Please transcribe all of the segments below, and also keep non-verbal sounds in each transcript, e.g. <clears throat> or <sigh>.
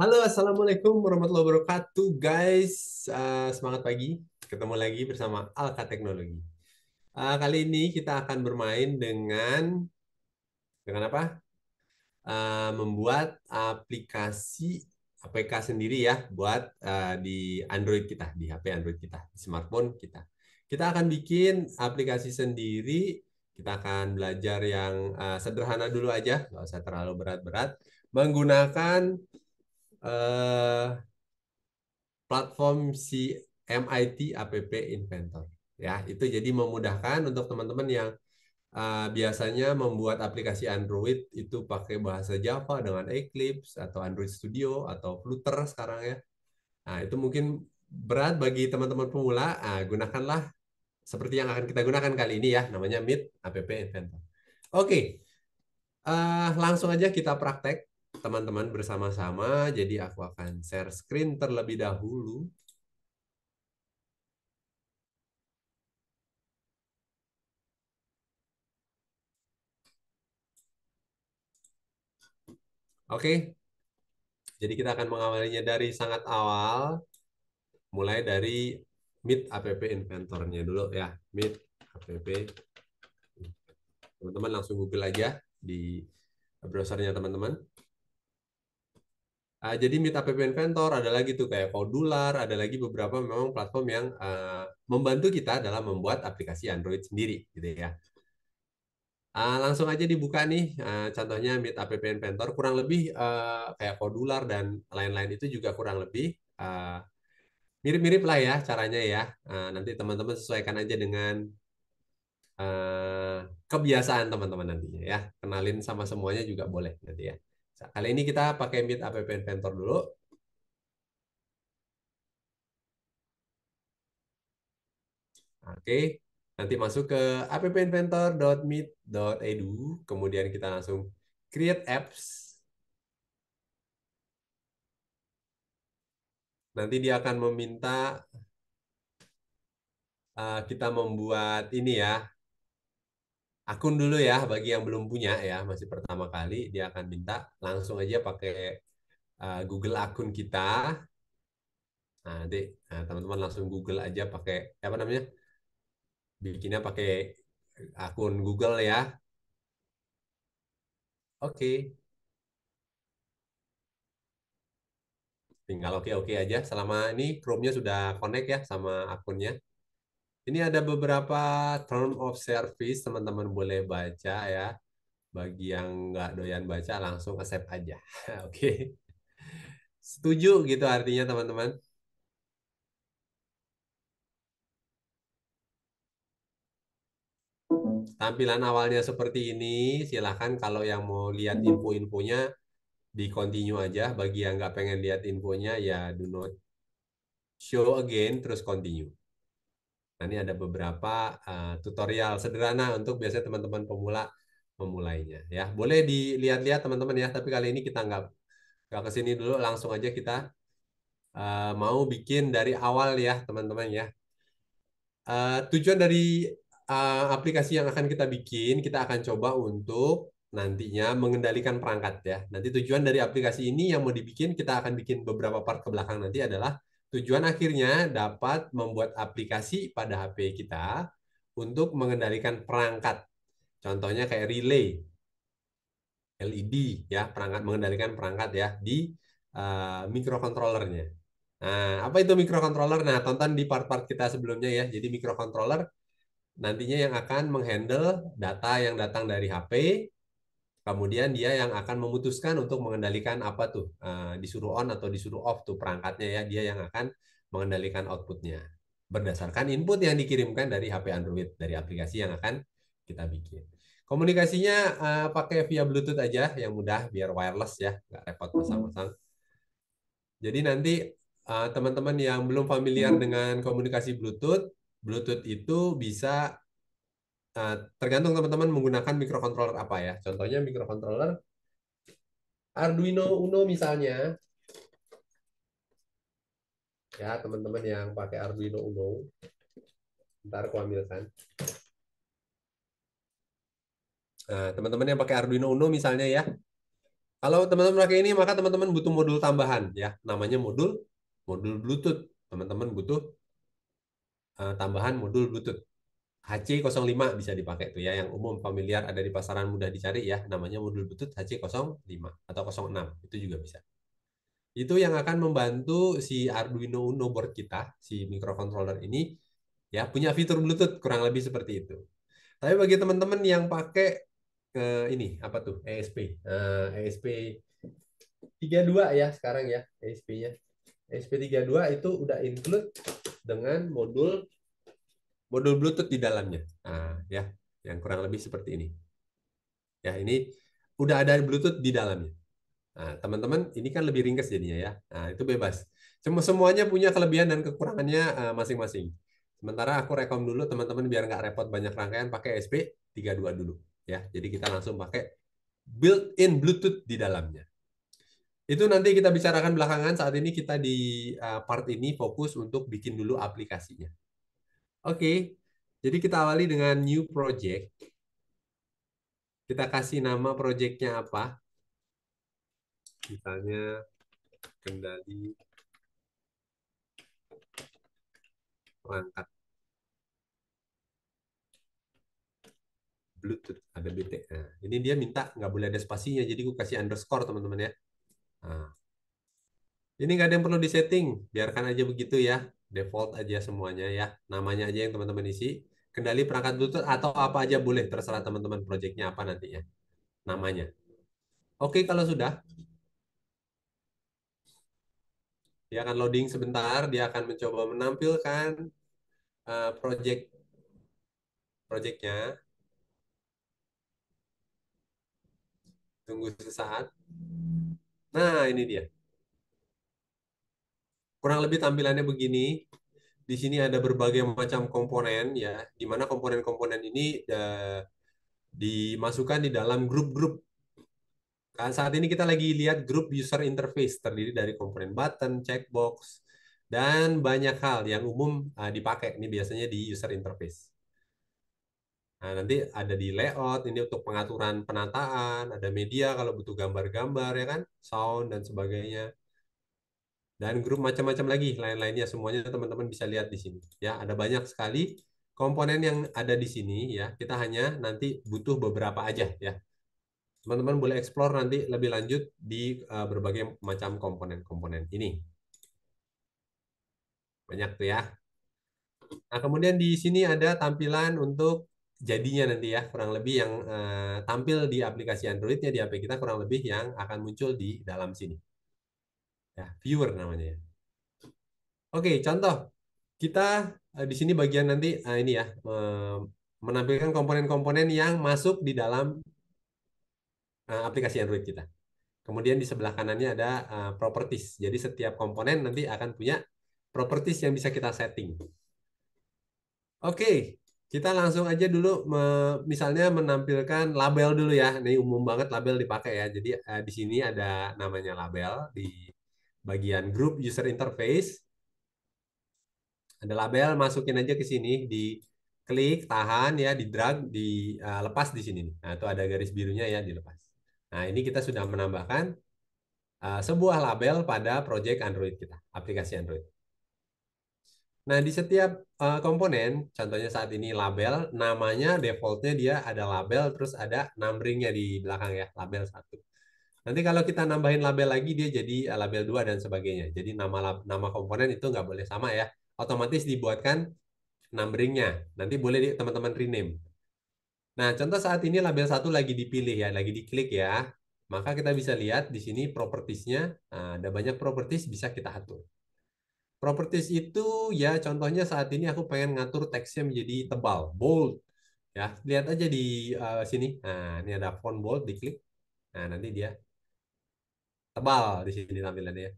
Halo, assalamualaikum warahmatullahi wabarakatuh, guys. Uh, semangat pagi, ketemu lagi bersama Alka Teknologi. Uh, kali ini kita akan bermain dengan dengan apa? Uh, membuat aplikasi APK sendiri ya, buat uh, di Android kita, di HP Android kita, di smartphone kita. Kita akan bikin aplikasi sendiri kita akan belajar yang uh, sederhana dulu aja, nggak usah terlalu berat-berat, menggunakan Eh, platform si MIT App Inventor. Ya, itu jadi memudahkan untuk teman-teman yang uh, biasanya membuat aplikasi Android itu pakai bahasa Java dengan Eclipse atau Android Studio atau Flutter sekarang ya. Nah, itu mungkin berat bagi teman-teman pemula, uh, gunakanlah seperti yang akan kita gunakan kali ini ya, namanya Meet App Inventor. Oke. Okay. Uh, eh, langsung aja kita praktek teman-teman bersama-sama. Jadi aku akan share screen terlebih dahulu. Oke, jadi kita akan mengawalinya dari sangat awal, mulai dari Meet app inventornya dulu ya, Meet app. Teman-teman langsung Google aja di browsernya teman-teman. Uh, jadi Meetup App Inventor ada lagi tuh kayak Kodular, ada lagi beberapa memang platform yang uh, membantu kita dalam membuat aplikasi Android sendiri, gitu ya. Uh, langsung aja dibuka nih, uh, contohnya Meetup App Inventor kurang lebih uh, kayak Kodular dan lain-lain itu juga kurang lebih mirip mirip-mirip lah ya caranya ya. Uh, nanti teman-teman sesuaikan aja dengan uh, kebiasaan teman-teman nantinya ya. Kenalin sama semuanya juga boleh nanti ya. Kali ini kita pakai Meet App Inventor dulu. Oke, nanti masuk ke appinventor.meet.edu, kemudian kita langsung create apps. Nanti dia akan meminta uh, kita membuat ini ya, akun dulu ya bagi yang belum punya ya masih pertama kali dia akan minta langsung aja pakai uh, Google akun kita. Nah, nanti eh, teman-teman langsung Google aja pakai apa namanya? Bikinnya pakai akun Google ya. Oke. Okay. Tinggal oke-oke -okay aja selama ini Chrome-nya sudah connect ya sama akunnya. Ini ada beberapa term of service teman-teman boleh baca ya. Bagi yang nggak doyan baca langsung accept aja. <laughs> Oke. okay. Setuju gitu artinya teman-teman. Tampilan awalnya seperti ini. Silahkan kalau yang mau lihat info-infonya di continue aja. Bagi yang nggak pengen lihat infonya ya do not show again terus continue. Nah, ini ada beberapa uh, tutorial sederhana untuk biasanya teman-teman pemula memulainya ya. Boleh dilihat-lihat teman-teman ya, tapi kali ini kita nggak nggak kesini dulu, langsung aja kita uh, mau bikin dari awal ya, teman-teman ya. Uh, tujuan dari uh, aplikasi yang akan kita bikin, kita akan coba untuk nantinya mengendalikan perangkat ya. Nanti tujuan dari aplikasi ini yang mau dibikin, kita akan bikin beberapa part ke belakang nanti adalah Tujuan akhirnya dapat membuat aplikasi pada HP kita untuk mengendalikan perangkat. Contohnya kayak relay, LED ya, perangkat mengendalikan perangkat ya di uh, mikrokontrolernya. Nah, apa itu mikrokontroler? Nah, tonton di part-part kita sebelumnya ya. Jadi mikrokontroler nantinya yang akan menghandle data yang datang dari HP kemudian dia yang akan memutuskan untuk mengendalikan apa tuh eh, disuruh on atau disuruh off tuh perangkatnya ya dia yang akan mengendalikan outputnya berdasarkan input yang dikirimkan dari HP Android dari aplikasi yang akan kita bikin komunikasinya eh, pakai via Bluetooth aja yang mudah biar wireless ya nggak repot hmm. pasang-pasang jadi nanti eh, teman -teman yang belum familiar hmm. dengan komunikasi Bluetooth Bluetooth itu bisa Eh, tergantung teman-teman menggunakan microcontroller apa ya. Contohnya microcontroller Arduino Uno misalnya. Ya, teman-teman yang pakai Arduino Uno. Ntar aku ambilkan. Nah, teman-teman yang pakai Arduino Uno misalnya ya. Kalau teman-teman pakai ini, maka teman-teman butuh modul tambahan ya. Namanya modul modul Bluetooth. Teman-teman butuh uh, tambahan modul Bluetooth. HC05 bisa dipakai tuh ya yang umum familiar ada di pasaran mudah dicari ya namanya modul butut HC05 atau 06 itu juga bisa itu yang akan membantu si Arduino Uno board kita si microcontroller ini ya punya fitur Bluetooth kurang lebih seperti itu tapi bagi teman-teman yang pakai eh, ini apa tuh ESP eh, ESP 32 ya sekarang ya ESP-nya ESP 32 itu udah include dengan modul modul Bluetooth di dalamnya. Nah, ya, yang kurang lebih seperti ini. Ya, ini udah ada Bluetooth di dalamnya. Nah, teman-teman, ini kan lebih ringkas jadinya ya. Nah, itu bebas. Cuma semuanya punya kelebihan dan kekurangannya eh, masing-masing. Sementara aku rekom dulu teman-teman biar nggak repot banyak rangkaian pakai SP32 dulu ya. Jadi kita langsung pakai built-in Bluetooth di dalamnya. Itu nanti kita bicarakan belakangan. Saat ini kita di eh, part ini fokus untuk bikin dulu aplikasinya. Oke, jadi kita awali dengan new project. Kita kasih nama projectnya apa? Misalnya kendali perangkat Bluetooth ada BT. E. Nah, ini dia minta nggak boleh ada spasinya, jadi gue kasih underscore teman-teman ya. Nah, ini nggak ada yang perlu disetting, biarkan aja begitu ya default aja semuanya ya. Namanya aja yang teman-teman isi. Kendali perangkat Bluetooth atau apa aja boleh. Terserah teman-teman proyeknya apa nantinya. Namanya. Oke, kalau sudah. Dia akan loading sebentar. Dia akan mencoba menampilkan uh, project projectnya. Tunggu sesaat. Nah, ini dia kurang lebih tampilannya begini. Di sini ada berbagai macam komponen ya, di mana komponen-komponen ini uh, dimasukkan di dalam grup-grup. Nah, saat ini kita lagi lihat grup user interface terdiri dari komponen button, checkbox, dan banyak hal yang umum uh, dipakai. Ini biasanya di user interface. Nah, nanti ada di layout, ini untuk pengaturan penataan, ada media kalau butuh gambar-gambar, ya kan, sound, dan sebagainya dan grup macam-macam lagi lain-lainnya semuanya teman-teman bisa lihat di sini ya ada banyak sekali komponen yang ada di sini ya kita hanya nanti butuh beberapa aja ya teman-teman boleh explore nanti lebih lanjut di uh, berbagai macam komponen-komponen ini banyak tuh ya nah kemudian di sini ada tampilan untuk jadinya nanti ya kurang lebih yang uh, tampil di aplikasi Androidnya di HP kita kurang lebih yang akan muncul di dalam sini ya viewer namanya ya. Oke, contoh kita eh, di sini bagian nanti eh, ini ya menampilkan komponen-komponen yang masuk di dalam eh, aplikasi Android kita. Kemudian di sebelah kanannya ada properties. Jadi setiap komponen nanti akan punya properties yang bisa kita setting. Oke, kita langsung aja dulu misalnya menampilkan label dulu ya. Ini umum banget label dipakai ya. Jadi di sini ada namanya label di bagian group user interface. Ada label, masukin aja ke sini, di klik tahan ya, di drag, dilepas eh, uh, di sini. Nah, itu ada garis birunya ya, dilepas. Nah, ini kita sudah menambahkan uh, sebuah label pada project Android kita, aplikasi Android. Nah, di setiap uh, komponen, contohnya saat ini label, namanya defaultnya dia ada label, terus ada numberingnya di belakang ya, label satu. Nanti kalau kita nambahin label lagi dia jadi eh, label 2 dan sebagainya. Jadi nama nama komponen itu nggak boleh sama ya. Otomatis dibuatkan numberingnya. Nanti boleh teman-teman rename. Nah, contoh saat ini label satu lagi dipilih ya, lagi diklik ya. Maka kita bisa lihat di sini propertiesnya nah, ada banyak properties bisa kita atur. Properties itu ya contohnya saat ini aku pengen ngatur teksnya menjadi tebal, bold. Ya, lihat aja di uh, sini. Nah, ini ada font bold diklik. Nah, nanti dia tebal di sini tampilannya. Ya.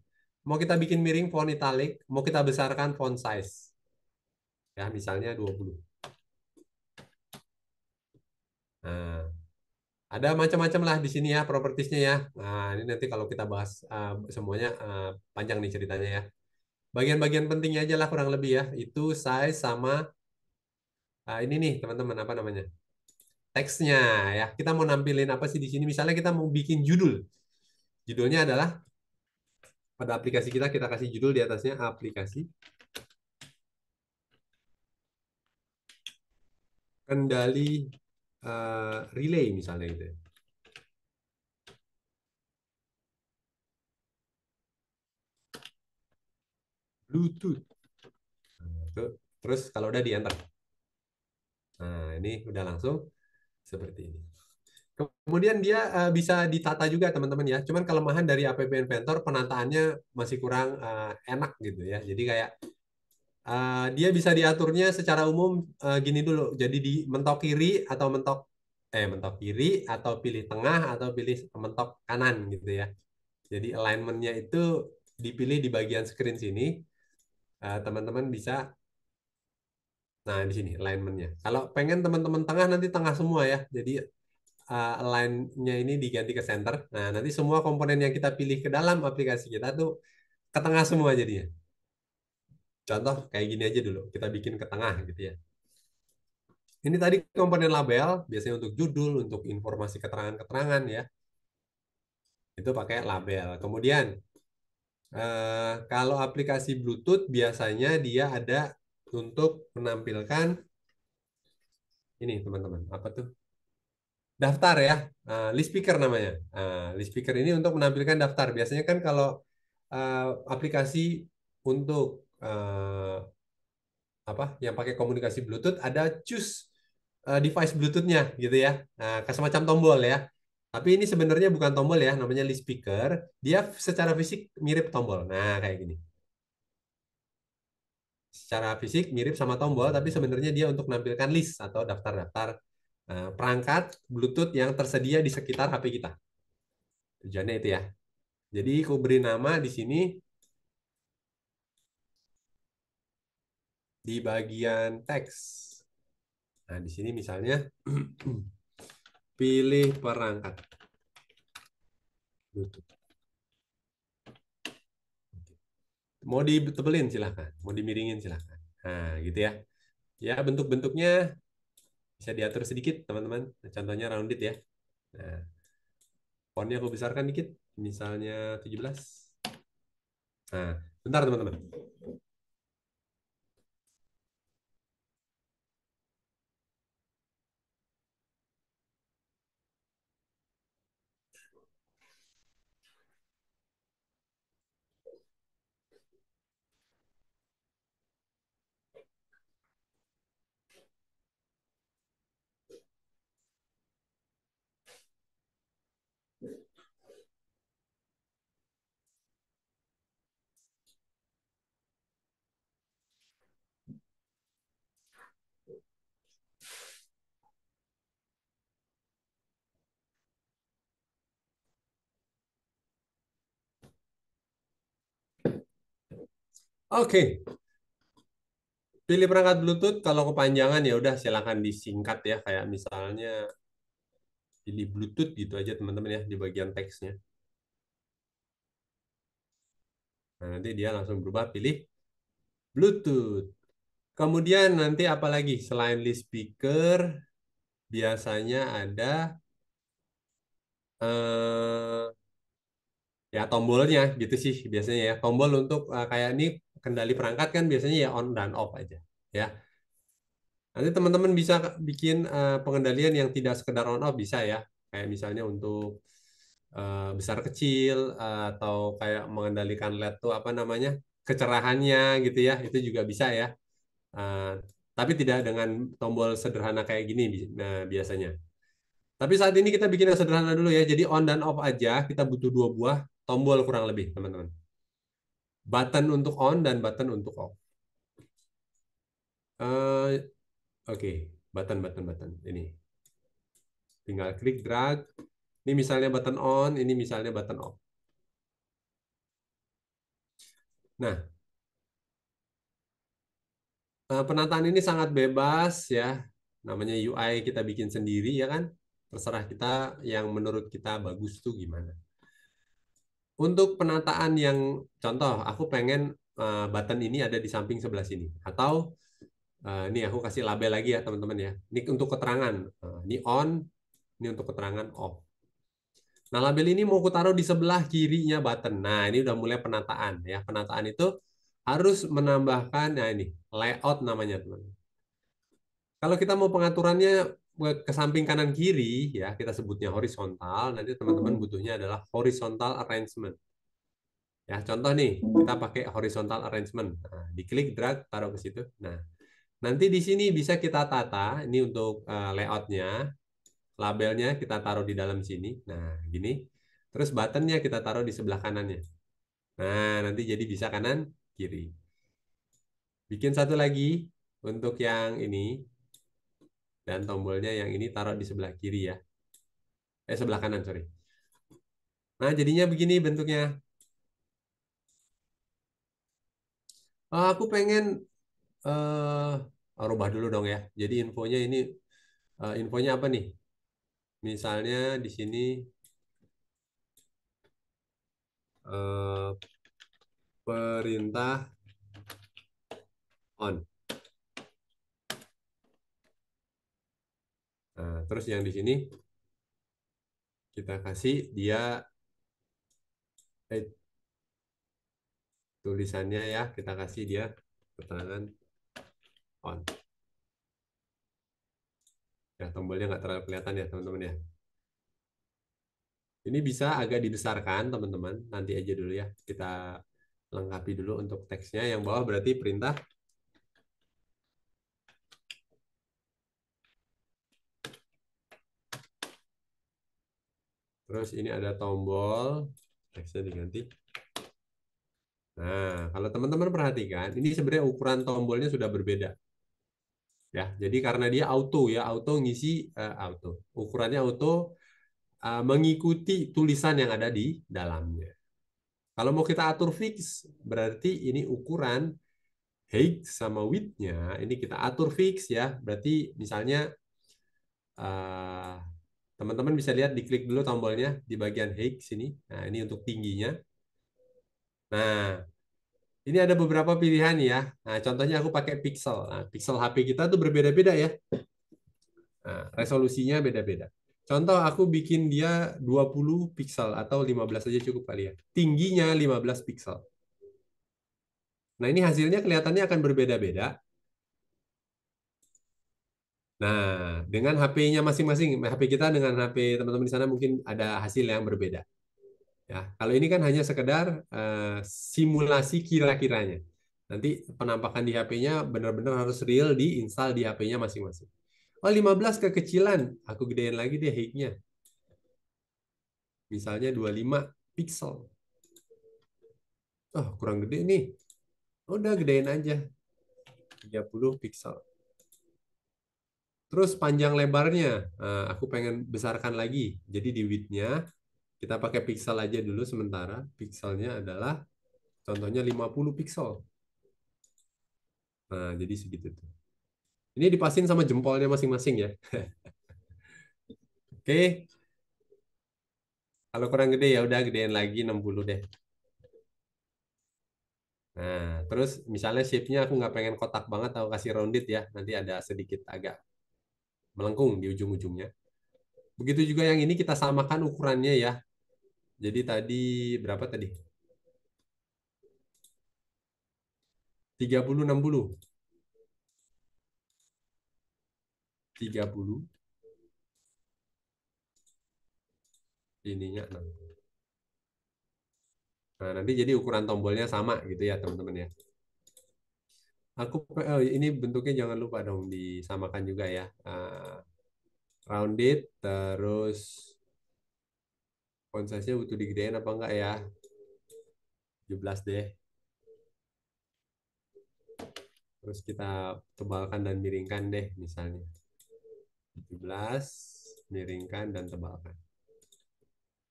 Mau kita bikin miring font italic, mau kita besarkan font size. Ya, misalnya 20. Nah, ada macam-macam lah di sini ya propertisnya ya. Nah, ini nanti kalau kita bahas uh, semuanya uh, panjang nih ceritanya ya. Bagian-bagian pentingnya aja lah kurang lebih ya. Itu size sama uh, ini nih teman-teman apa namanya? Teksnya ya. Kita mau nampilin apa sih di sini? Misalnya kita mau bikin judul Judulnya adalah pada aplikasi kita kita kasih judul di atasnya aplikasi kendali uh, relay misalnya gitu. Ya. Bluetooth. Nah, terus kalau udah di enter. Nah, ini udah langsung seperti ini. Kemudian dia uh, bisa ditata juga teman-teman ya. Cuman kelemahan dari APBN Pentor penataannya masih kurang uh, enak gitu ya. Jadi kayak uh, dia bisa diaturnya secara umum uh, gini dulu. Jadi di mentok kiri atau mentok eh mentok kiri atau pilih tengah atau pilih mentok kanan gitu ya. Jadi alignmentnya itu dipilih di bagian screen sini. Teman-teman uh, bisa nah di sini alignmentnya. Kalau pengen teman-teman tengah nanti tengah semua ya. Jadi uh, line-nya ini diganti ke center. Nah, nanti semua komponen yang kita pilih ke dalam aplikasi kita tuh ke tengah semua jadinya. Contoh kayak gini aja dulu, kita bikin ke tengah gitu ya. Ini tadi komponen label, biasanya untuk judul, untuk informasi keterangan-keterangan ya. Itu pakai label. Kemudian, eh, kalau aplikasi Bluetooth biasanya dia ada untuk menampilkan ini teman-teman, apa tuh? daftar ya, uh, eh, list speaker namanya. Uh, eh, list speaker ini untuk menampilkan daftar. Biasanya kan kalau uh, aplikasi untuk uh, apa yang pakai komunikasi Bluetooth ada choose uh, device Bluetoothnya, gitu ya. Nah, semacam tombol ya. Tapi ini sebenarnya bukan tombol ya, namanya list speaker. Dia secara fisik mirip tombol. Nah, kayak gini. Secara fisik mirip sama tombol, tapi sebenarnya dia untuk menampilkan list atau daftar-daftar Eh, perangkat Bluetooth yang tersedia di sekitar HP kita. Tujuannya itu ya. Jadi aku beri nama di sini di bagian teks. Nah, di sini misalnya <clears throat> pilih perangkat Bluetooth. Mau ditebelin silahkan, mau dimiringin silahkan. Nah, gitu ya. Ya, bentuk-bentuknya bisa diatur sedikit teman-teman nah, contohnya rounded ya nah fontnya aku besarkan dikit misalnya 17 nah bentar teman-teman Oke. Pilih perangkat Bluetooth kalau kepanjangan ya udah silahkan disingkat ya kayak misalnya pilih Bluetooth gitu aja teman-teman ya di bagian teksnya. Nah, nanti dia langsung berubah pilih Bluetooth. Kemudian nanti apalagi selain list speaker biasanya ada eh, ya tombolnya gitu sih biasanya ya tombol untuk eh, kayak ini kendali perangkat kan biasanya ya on dan off aja ya. Nanti teman-teman bisa bikin uh, pengendalian yang tidak sekedar on off bisa ya. Kayak misalnya untuk uh, besar kecil uh, atau kayak mengendalikan LED tuh apa namanya? kecerahannya gitu ya. Itu juga bisa ya. Uh, tapi tidak dengan tombol sederhana kayak gini nah biasanya. Tapi saat ini kita bikin yang sederhana dulu ya. Jadi on dan off aja, kita butuh dua buah tombol kurang lebih, teman-teman button untuk on dan button untuk off. Uh, Oke, okay. button, button, button. Ini. Tinggal klik, drag. Ini misalnya button on, ini misalnya button off. Nah, eh, penataan ini sangat bebas ya. Namanya UI kita bikin sendiri ya kan. Terserah kita yang menurut kita bagus tuh gimana. Untuk penataan yang contoh, aku pengen uh, button ini ada di samping sebelah sini. Atau uh, ini aku kasih label lagi ya teman-teman ya. Ini untuk keterangan. Uh, ini on, ini untuk keterangan off. Nah, label ini mau aku taruh di sebelah kirinya button. Nah, ini udah mulai penataan ya. Penataan itu harus menambahkan nah ini layout namanya, teman. Kalau kita mau pengaturannya ke samping kanan kiri ya kita sebutnya horizontal nanti teman-teman hmm. butuhnya adalah horizontal arrangement ya contoh nih kita pakai horizontal arrangement nah, diklik drag taruh ke situ nah nanti di sini bisa kita tata ini untuk uh, layoutnya labelnya kita taruh di dalam sini nah gini terus buttonnya kita taruh di sebelah kanannya nah nanti jadi bisa kanan kiri bikin satu lagi untuk yang ini dan tombolnya yang ini taruh di sebelah kiri ya eh sebelah kanan sorry nah jadinya begini bentuknya oh, aku pengen uh, rubah dulu dong ya jadi infonya ini uh, infonya apa nih misalnya di sini uh, perintah on Nah, terus yang di sini kita kasih dia eh, tulisannya ya kita kasih dia keterangan on ya tombolnya nggak terlalu kelihatan ya teman-teman ya ini bisa agak dibesarkan teman-teman nanti aja dulu ya kita lengkapi dulu untuk teksnya yang bawah berarti perintah Terus ini ada tombol, teksnya diganti. Nah, kalau teman-teman perhatikan, ini sebenarnya ukuran tombolnya sudah berbeda. Ya, jadi karena dia auto ya, auto ngisi uh, auto. Ukurannya auto uh, mengikuti tulisan yang ada di dalamnya. Kalau mau kita atur fix, berarti ini ukuran height sama width-nya ini kita atur fix ya. Berarti misalnya uh, Teman-teman bisa lihat diklik dulu tombolnya di bagian height sini. Nah, ini untuk tingginya. Nah, ini ada beberapa pilihan ya. Nah, contohnya aku pakai pixel. Nah, pixel HP kita tuh berbeda-beda ya. Nah, resolusinya beda-beda. Contoh aku bikin dia 20 pixel atau 15 aja cukup kali ya. Tingginya 15 pixel. Nah, ini hasilnya kelihatannya akan berbeda-beda Nah, dengan HP-nya masing-masing, HP kita dengan HP teman-teman di sana mungkin ada hasil yang berbeda. Ya, kalau ini kan hanya sekedar uh, simulasi kira-kiranya. Nanti penampakan di HP-nya benar-benar harus real diinstal di HP-nya masing-masing. Oh, 15 kekecilan, aku gedein lagi deh hiknya. nya Misalnya 25 pixel. Oh, kurang gede nih. Udah gedein aja. 30 pixel. Terus panjang lebarnya, eh, aku pengen besarkan lagi. Jadi di width-nya, kita pakai pixel aja dulu sementara. Pixelnya adalah, contohnya 50 pixel. Nah, jadi segitu tuh. Ini dipasin sama jempolnya masing-masing ya. <laughs> Oke. Okay. Kalau kurang gede ya udah gedein lagi 60 deh. Nah, terus misalnya shape-nya aku nggak pengen kotak banget, aku kasih rounded ya. Nanti ada sedikit agak melengkung di ujung-ujungnya. Begitu juga yang ini kita samakan ukurannya ya. Jadi tadi berapa tadi? 30 60. 30 ininya 60. Nah, nanti jadi ukuran tombolnya sama gitu ya, teman-teman ya. Aku oh, ini bentuknya jangan lupa dong disamakan juga ya. Uh, rounded terus konsesnya butuh digedein apa enggak ya? 17 deh. Terus kita tebalkan dan miringkan deh misalnya. 17, miringkan dan tebalkan.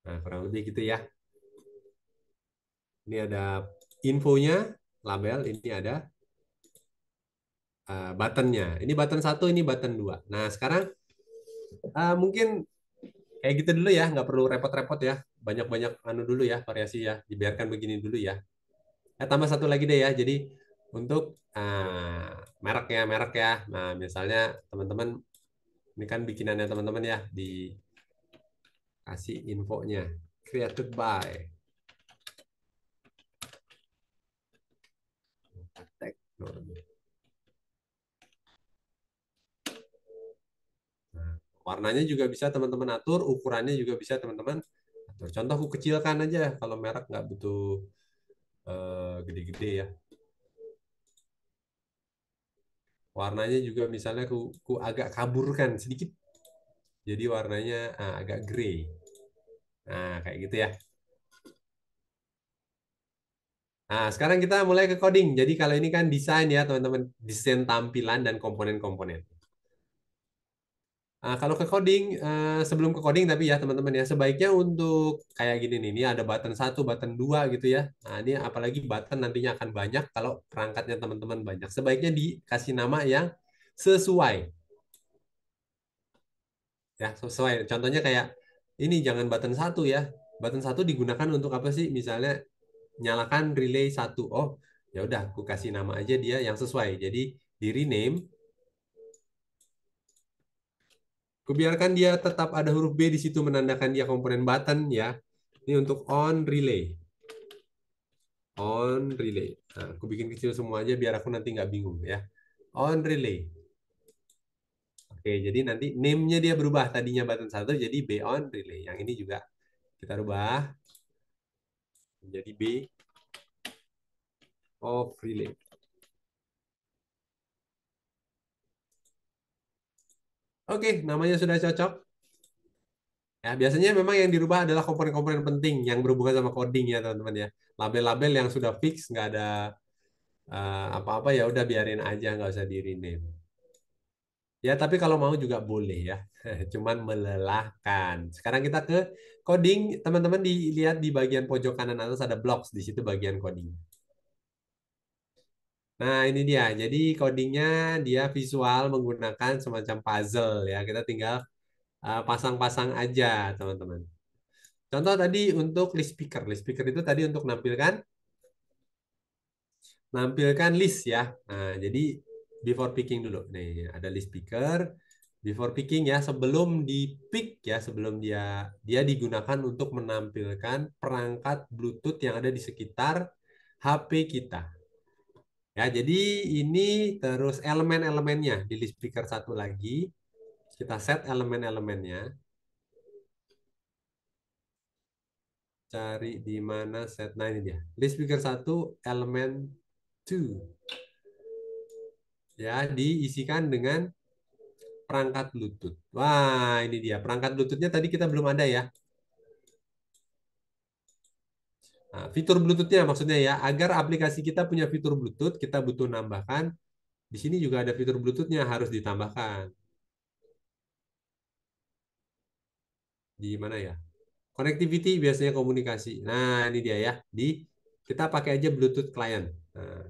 Nah, kurang lebih gitu ya. Ini ada infonya, label ini ada Eh, buttonnya. Ini button satu, ini button dua. Nah sekarang uh, mungkin kayak gitu dulu ya, nggak perlu repot-repot ya. Banyak-banyak anu dulu ya, variasi ya. Dibiarkan begini dulu ya. Eh, tambah satu lagi deh ya. Jadi untuk uh, merek ya, merek ya. Nah misalnya teman-teman, ini kan bikinannya teman-teman ya, di kasih infonya. Created by. Teknologi. warnanya juga bisa teman-teman atur ukurannya juga bisa teman-teman atur contoh aku kecilkan aja kalau merek nggak butuh eh, gede-gede uh, ya warnanya juga misalnya aku aku agak kaburkan sedikit jadi warnanya uh, agak grey nah kayak gitu ya Nah, sekarang kita mulai ke coding. Jadi kalau ini kan desain ya, teman-teman. Desain tampilan dan komponen-komponen. Nah, kalau ke coding, eh, sebelum ke coding tapi ya teman-teman ya, sebaiknya untuk kayak gini nih, ini ada button satu, button dua gitu ya. Nah, ini apalagi button nantinya akan banyak kalau perangkatnya teman-teman banyak. Sebaiknya dikasih nama yang sesuai. Ya, sesuai. Contohnya kayak ini jangan button satu ya. Button satu digunakan untuk apa sih? Misalnya nyalakan relay satu. Oh, ya udah aku kasih nama aja dia yang sesuai. Jadi di rename Kubiarkan dia tetap ada huruf B di situ menandakan dia komponen button ya. Ini untuk on relay. On relay. Nah, aku bikin kecil semua aja biar aku nanti nggak bingung ya. On relay. Oke, jadi nanti name-nya dia berubah. Tadinya button satu jadi B on relay. Yang ini juga kita rubah menjadi B of relay. Oke, namanya sudah cocok. Ya, biasanya memang yang dirubah adalah komponen-komponen penting yang berhubungan sama coding ya, teman-teman ya. Label-label yang sudah fix, nggak ada eh, apa-apa uh, ya udah biarin aja, nggak usah di rename. Ya, tapi kalau mau juga boleh ya. <laughs> Cuman melelahkan. Sekarang kita ke coding. Teman-teman dilihat di bagian pojok kanan atas ada blocks, di situ bagian coding. Nah, ini dia. Jadi codingnya dia visual menggunakan semacam puzzle ya. Kita tinggal eh, pasang-pasang uh, aja, teman-teman. Contoh tadi untuk list speaker. List speaker itu tadi untuk nampilkan nampilkan list ya. Nah, jadi before picking dulu. Nih, ada list speaker. Before picking ya, sebelum di pick ya, sebelum dia dia digunakan untuk menampilkan perangkat Bluetooth yang ada di sekitar HP kita. Ya, jadi ini terus elemen-elemennya di list speaker satu lagi. Kita set elemen-elemennya. Cari di mana set. Nah, ini dia. List speaker satu elemen 2. Ya, diisikan dengan perangkat bluetooth Wah, ini dia. Perangkat Bluetooth-nya tadi kita belum ada ya. Nah, fitur Bluetooth-nya maksudnya ya, agar aplikasi kita punya fitur Bluetooth, kita butuh nambahkan. Di sini juga ada fitur Bluetooth-nya harus ditambahkan. Di mana ya? Connectivity biasanya komunikasi. Nah, ini dia ya. Di kita pakai aja Bluetooth client. Nah,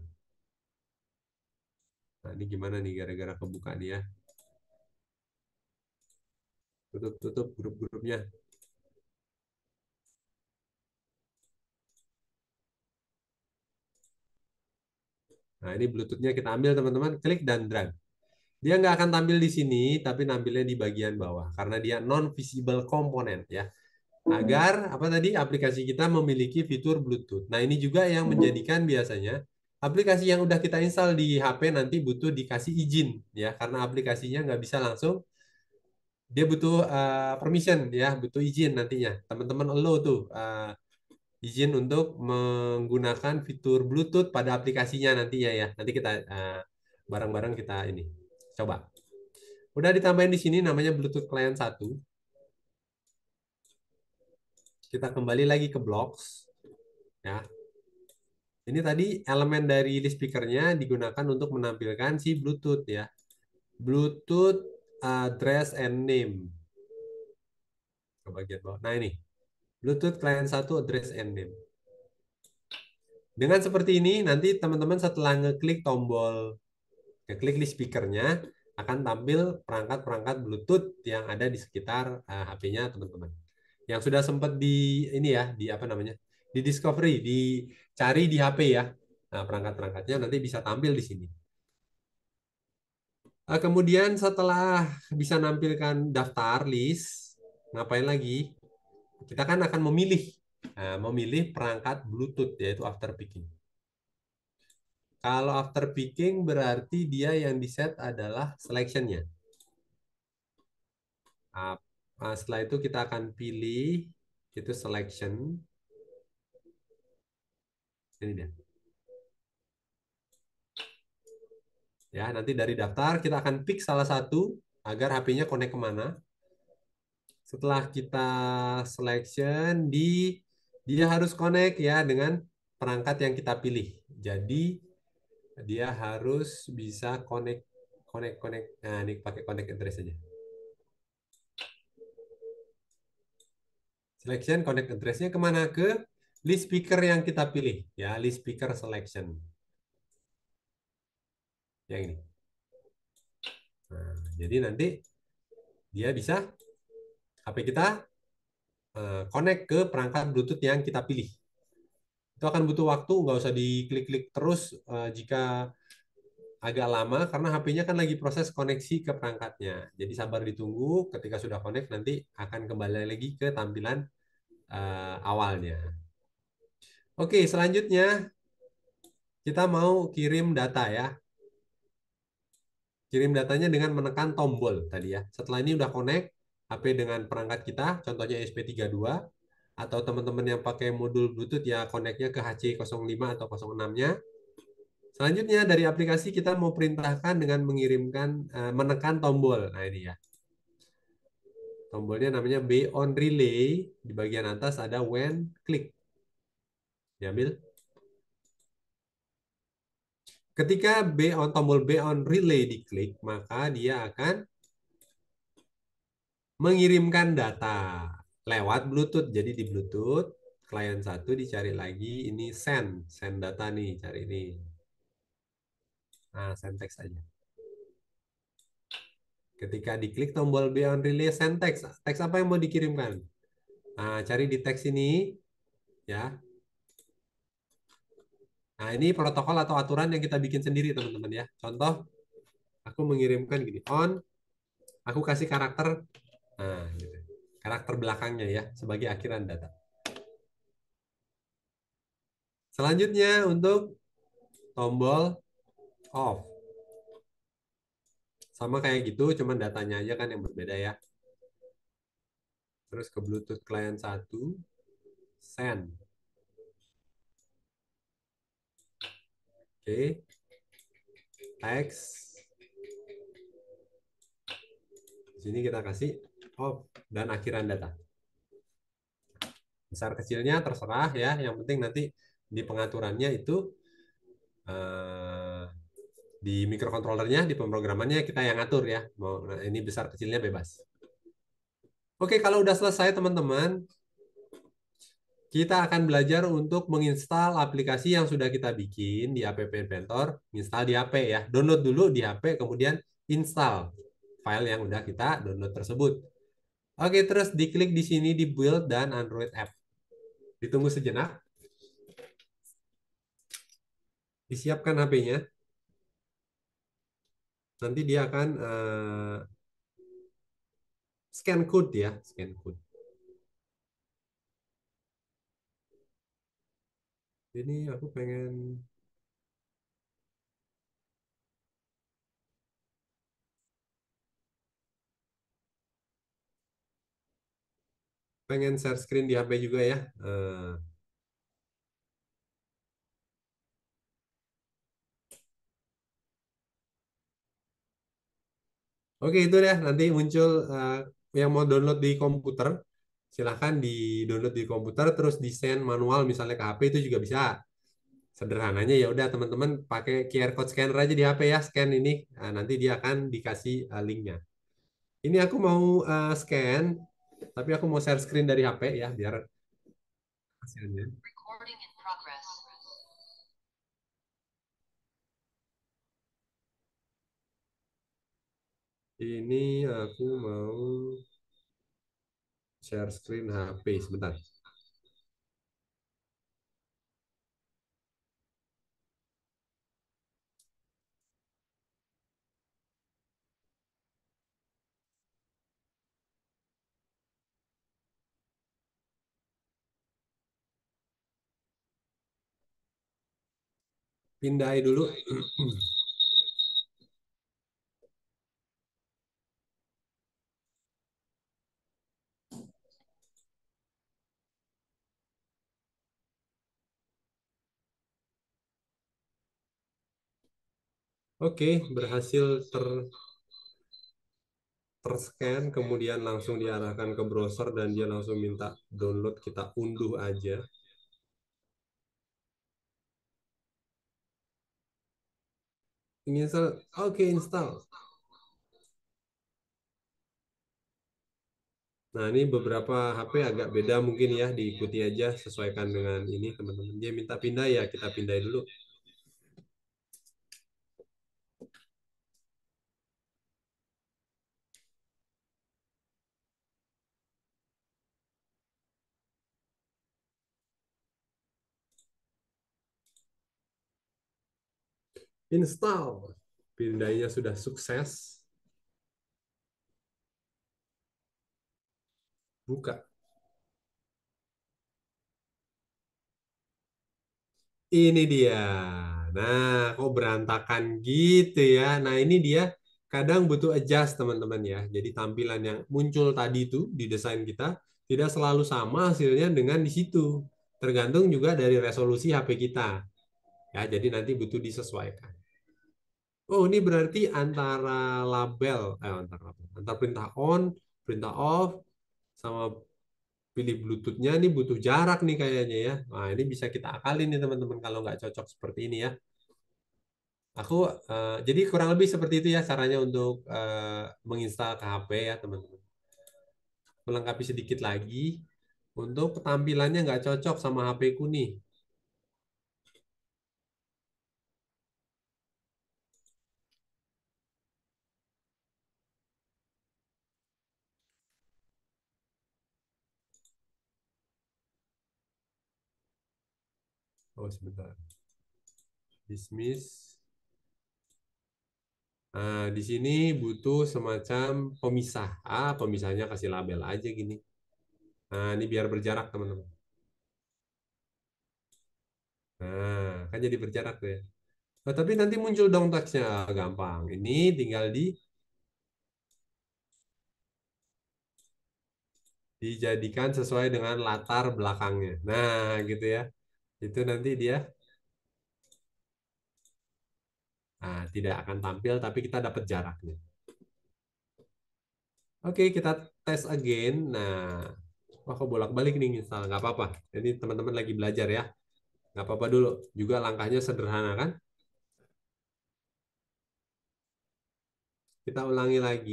nah ini gimana nih gara-gara kebuka nih ya. Tutup-tutup grup-grupnya. Nah, ini Bluetooth-nya kita ambil teman-teman, klik dan drag. Dia nggak akan tampil di sini, tapi nampilnya di bagian bawah karena dia non visible component ya. Agar apa tadi aplikasi kita memiliki fitur Bluetooth. Nah, ini juga yang mhm. menjadikan biasanya aplikasi yang udah kita install di HP nanti butuh dikasih izin ya karena aplikasinya nggak bisa langsung dia butuh uh, permission ya, butuh izin nantinya. Teman-teman lo tuh uh, izin untuk menggunakan fitur Bluetooth pada aplikasinya nantinya ya. Nanti kita eh, bareng-bareng uh, kita ini coba. Udah ditambahin di sini namanya Bluetooth client 1. Kita kembali lagi ke blocks ya. Ini tadi elemen dari list speakernya digunakan untuk menampilkan si Bluetooth ya. Bluetooth eh, address and name. Ke bagian bawah. Nah ini Bluetooth client 1 address and name. Dengan seperti ini, nanti teman-teman setelah ngeklik tombol, ngeklik list speakernya, akan tampil perangkat-perangkat Bluetooth yang ada di sekitar uh, eh, HP-nya teman-teman. Yang sudah sempat di ini ya, di apa namanya? di discovery, dicari di HP ya. Nah, perangkat-perangkatnya nanti bisa tampil di sini. Eh, kemudian setelah bisa nampilkan daftar list, ngapain lagi? kita kan akan memilih eh, memilih perangkat Bluetooth yaitu after picking. Kalau after picking berarti dia yang di-set adalah Selectionnya. Eh, setelah itu kita akan pilih itu selection. Ini dia. Ya, nanti dari daftar kita akan pick salah satu agar HP-nya connect kemana setelah kita selection di dia harus connect ya dengan perangkat yang kita pilih. Jadi dia harus bisa connect connect connect. Nah, ini pakai connect address aja. Selection connect addressnya kemana ke list speaker yang kita pilih ya list speaker selection yang ini. Nah, jadi nanti dia bisa HP kita eh, connect ke perangkat Bluetooth yang kita pilih. Itu akan butuh waktu, nggak usah diklik-klik terus eh, jika agak lama karena HP-nya kan lagi proses koneksi ke perangkatnya. Jadi sabar ditunggu, ketika sudah connect nanti akan kembali lagi ke tampilan eh, awalnya. Oke, selanjutnya kita mau kirim data ya. Kirim datanya dengan menekan tombol tadi ya. Setelah ini udah connect, HP dengan perangkat kita, contohnya ESP32, atau teman-teman yang pakai modul Bluetooth ya koneknya ke HC05 atau 06-nya. Selanjutnya dari aplikasi kita mau perintahkan dengan mengirimkan eh, menekan tombol. Nah ini ya. Tombolnya namanya B on relay. Di bagian atas ada when click. Diambil. Ketika B on tombol B on relay diklik, maka dia akan mengirimkan data lewat Bluetooth. Jadi di Bluetooth klien satu dicari lagi ini send, send data nih, cari ini. Nah, send text aja. Ketika diklik tombol B on send text, teks apa yang mau dikirimkan? Nah, cari di teks ini ya. Nah, ini protokol atau aturan yang kita bikin sendiri, teman-teman ya. Contoh aku mengirimkan gini on aku kasih karakter Nah, gitu. Karakter belakangnya ya sebagai akhiran data. Selanjutnya untuk tombol off. Sama kayak gitu, cuman datanya aja kan yang berbeda ya. Terus ke Bluetooth client 1, send. Oke. Okay. Text. Di sini kita kasih Oh, dan akhiran data. Besar kecilnya terserah ya, yang penting nanti di pengaturannya itu eh, di mikrokontrolernya, di pemrogramannya kita yang atur ya. Mau nah, ini besar kecilnya bebas. Oke, kalau udah selesai teman-teman, kita akan belajar untuk menginstal aplikasi yang sudah kita bikin di app Inventor, install di HP ya. Download dulu di HP, kemudian install file yang udah kita download tersebut. Oke, terus diklik di sini di build dan Android app. Ditunggu sejenak. Disiapkan HP-nya. Nanti dia akan uh, scan code ya, scan code. Ini aku pengen pengen share screen di HP juga ya. Eh. Oke itu deh nanti muncul eh, yang mau download di komputer silahkan di download di komputer terus desain manual misalnya ke HP itu juga bisa sederhananya ya udah teman-teman pakai QR code scanner aja di HP ya scan ini eh, nanti dia akan dikasih linknya ini aku mau uh, scan tapi aku mau share screen dari HP ya, biar hasilnya. Ini aku mau share screen HP sebentar. Pindai dulu. Oke, okay, berhasil ter terscan kemudian langsung diarahkan ke browser dan dia langsung minta download kita unduh aja. Misal, oke okay, install. Nah, ini beberapa HP agak beda mungkin ya, diikuti aja sesuaikan dengan ini teman-teman. Dia minta pindah ya, kita pindah dulu. install. Pindainya sudah sukses. Buka. Ini dia. Nah, kok berantakan gitu ya. Nah, ini dia kadang butuh adjust teman-teman ya. Jadi tampilan yang muncul tadi itu di desain kita tidak selalu sama hasilnya dengan di situ. Tergantung juga dari resolusi HP kita. Ya, jadi nanti butuh disesuaikan. Oh, ini berarti antara label, eh, antara label, antara perintah on, perintah off, sama pilih Bluetooth-nya ini butuh jarak nih kayaknya ya. Nah, ini bisa kita akalin nih teman-teman kalau nggak cocok seperti ini ya. Aku uh, jadi kurang lebih seperti itu ya caranya untuk uh, menginstal ke HP ya teman-teman. Melengkapi sedikit lagi untuk tampilannya nggak cocok sama HP ku nih. Oh, sebentar. Dismiss. Nah, di sini butuh semacam pemisah. Ah, pemisahnya kasih label aja gini. Nah, ini biar berjarak, teman-teman. Nah, kan jadi berjarak ya. Nah, tapi nanti muncul dong teksnya gampang. Ini tinggal di dijadikan sesuai dengan latar belakangnya. Nah, gitu ya itu nanti dia nah, tidak akan tampil, tapi kita dapat jaraknya. Oke, kita tes again. Nah, wah bolak-balik nih install, nggak apa-apa. Ini teman-teman lagi belajar ya. Nggak apa-apa dulu. Juga langkahnya sederhana kan? Kita ulangi lagi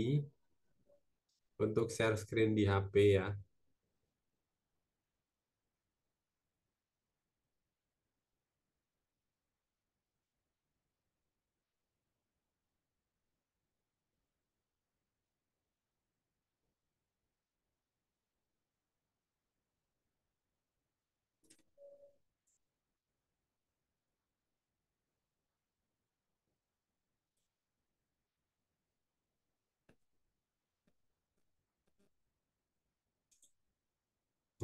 untuk share screen di HP ya.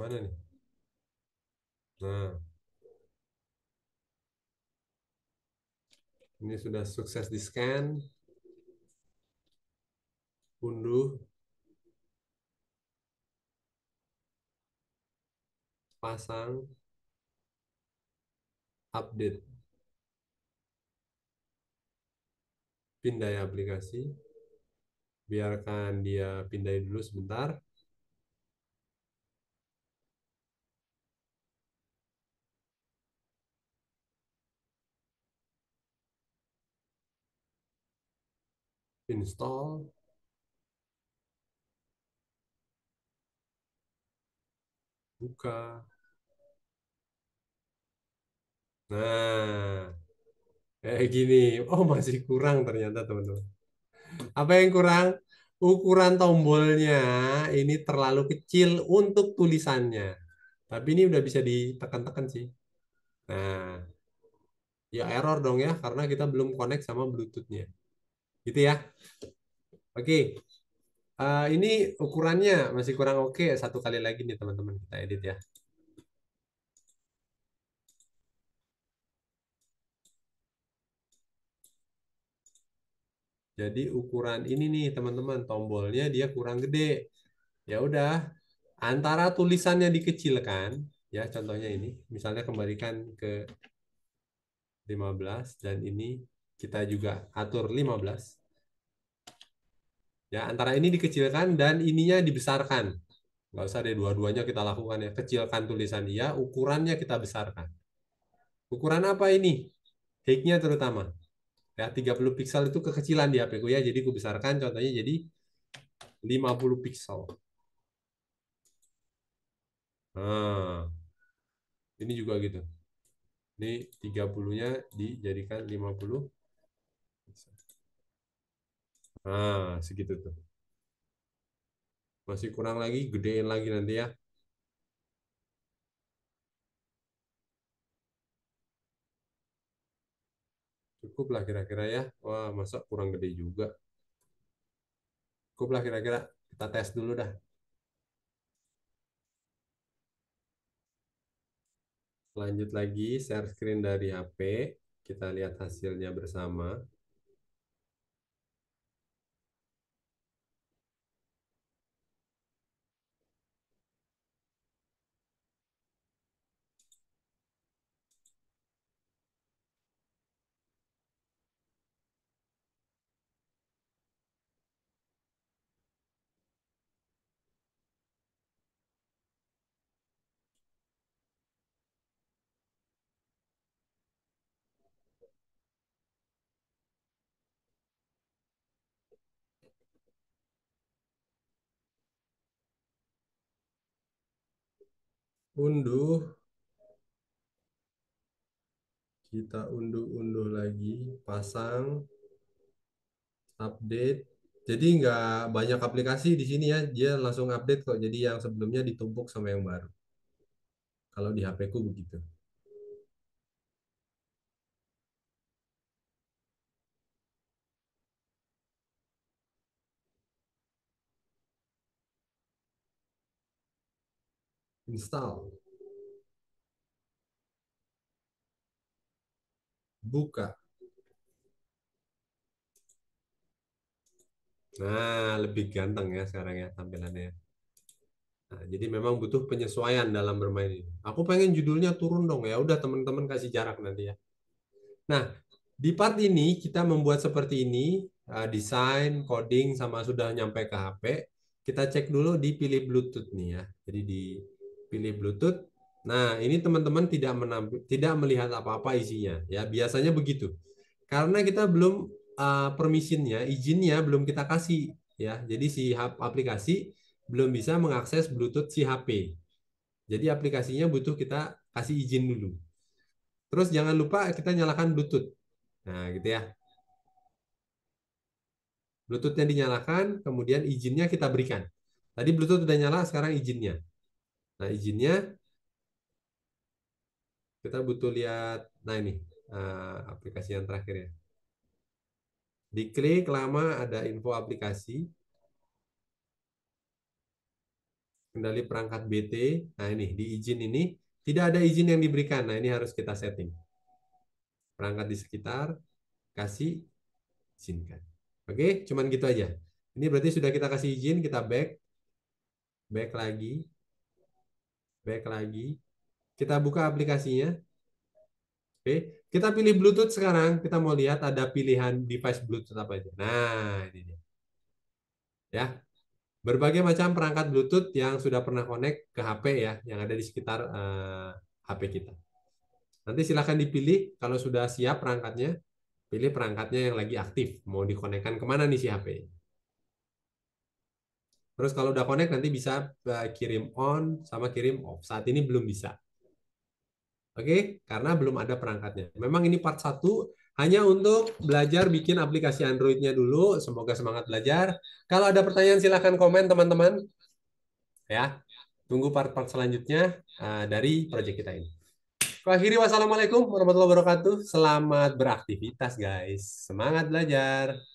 Mana nih? Nah. Ini sudah sukses di scan. Unduh. Pasang. Update. Pindai aplikasi. Biarkan dia pindai dulu sebentar. install buka nah kayak gini oh masih kurang ternyata teman-teman apa yang kurang ukuran tombolnya ini terlalu kecil untuk tulisannya tapi ini udah bisa ditekan-tekan sih nah ya error dong ya karena kita belum connect sama bluetoothnya gitu ya. Oke, okay. uh, eh, ini ukurannya masih kurang oke okay. satu kali lagi nih teman-teman kita edit ya. Jadi ukuran ini nih teman-teman tombolnya dia kurang gede. Ya udah antara tulisannya dikecilkan ya contohnya ini misalnya kembalikan ke 15 dan ini kita juga atur 15. Ya, antara ini dikecilkan dan ininya dibesarkan. Nggak usah deh dua-duanya kita lakukan ya. Kecilkan tulisan dia, ukurannya kita besarkan. Ukuran apa ini? hiknya terutama. Ya, 30 piksel itu kekecilan di HP ku ya, jadi ku besarkan contohnya jadi 50 piksel. Nah, ini juga gitu. Ini 30-nya dijadikan 50 Nah, segitu tuh. Masih kurang lagi, gedein lagi nanti ya. Cukup lah kira-kira ya. Wah, masa kurang gede juga. Cukup lah kira-kira. Kita tes dulu dah. Lanjut lagi, share screen dari HP. Kita lihat hasilnya bersama. unduh kita unduh-unduh lagi pasang update jadi nggak banyak aplikasi di sini ya dia langsung update kok jadi yang sebelumnya ditumpuk sama yang baru kalau di HP ku begitu install buka Nah, lebih ganteng ya sekarang ya tampilannya. Nah, jadi memang butuh penyesuaian dalam bermain ini. Aku pengen judulnya turun dong ya. Udah teman-teman kasih jarak nanti ya. Nah, di part ini kita membuat seperti ini, uh, desain, coding sama sudah nyampe ke HP. Kita cek dulu di pilih Bluetooth nih ya. Jadi di pilih Bluetooth. Nah, ini teman-teman tidak menampil, tidak melihat apa-apa isinya ya. Biasanya begitu. Karena kita belum uh, permissionnya, izinnya belum kita kasih ya. Jadi si aplikasi belum bisa mengakses Bluetooth si HP. Jadi aplikasinya butuh kita kasih izin dulu. Terus jangan lupa kita nyalakan Bluetooth. Nah, gitu ya. Bluetoothnya dinyalakan, kemudian izinnya kita berikan. Tadi Bluetooth sudah nyala, sekarang izinnya. Nah, izinnya kita butuh lihat, nah ini uh, aplikasi yang terakhir ya. Diklik lama ada info aplikasi. Kendali perangkat BT. Nah ini, di izin ini tidak ada izin yang diberikan. Nah ini harus kita setting. Perangkat di sekitar, kasih, izinkan. Oke, cuman gitu aja. Ini berarti sudah kita kasih izin, kita back. Back lagi back lagi. Kita buka aplikasinya. Oke, kita pilih Bluetooth sekarang. Kita mau lihat ada pilihan device Bluetooth apa aja. Nah, ini dia. Ya. Berbagai macam perangkat Bluetooth yang sudah pernah connect ke HP ya, yang ada di sekitar uh, eh, HP kita. Nanti silahkan dipilih kalau sudah siap perangkatnya, pilih perangkatnya yang lagi aktif. Mau dikonekkan kemana nih si HP? Terus kalau udah connect nanti bisa eh, kirim on sama kirim off. Saat ini belum bisa. Oke, okay? karena belum ada perangkatnya. Memang ini part 1 hanya untuk belajar bikin aplikasi Android-nya dulu. Semoga semangat belajar. Kalau ada pertanyaan silahkan komen teman-teman. Ya, tunggu part-part selanjutnya eh, dari project kita ini. Akhiri wassalamualaikum warahmatullahi wabarakatuh. Selamat beraktivitas guys. Semangat belajar.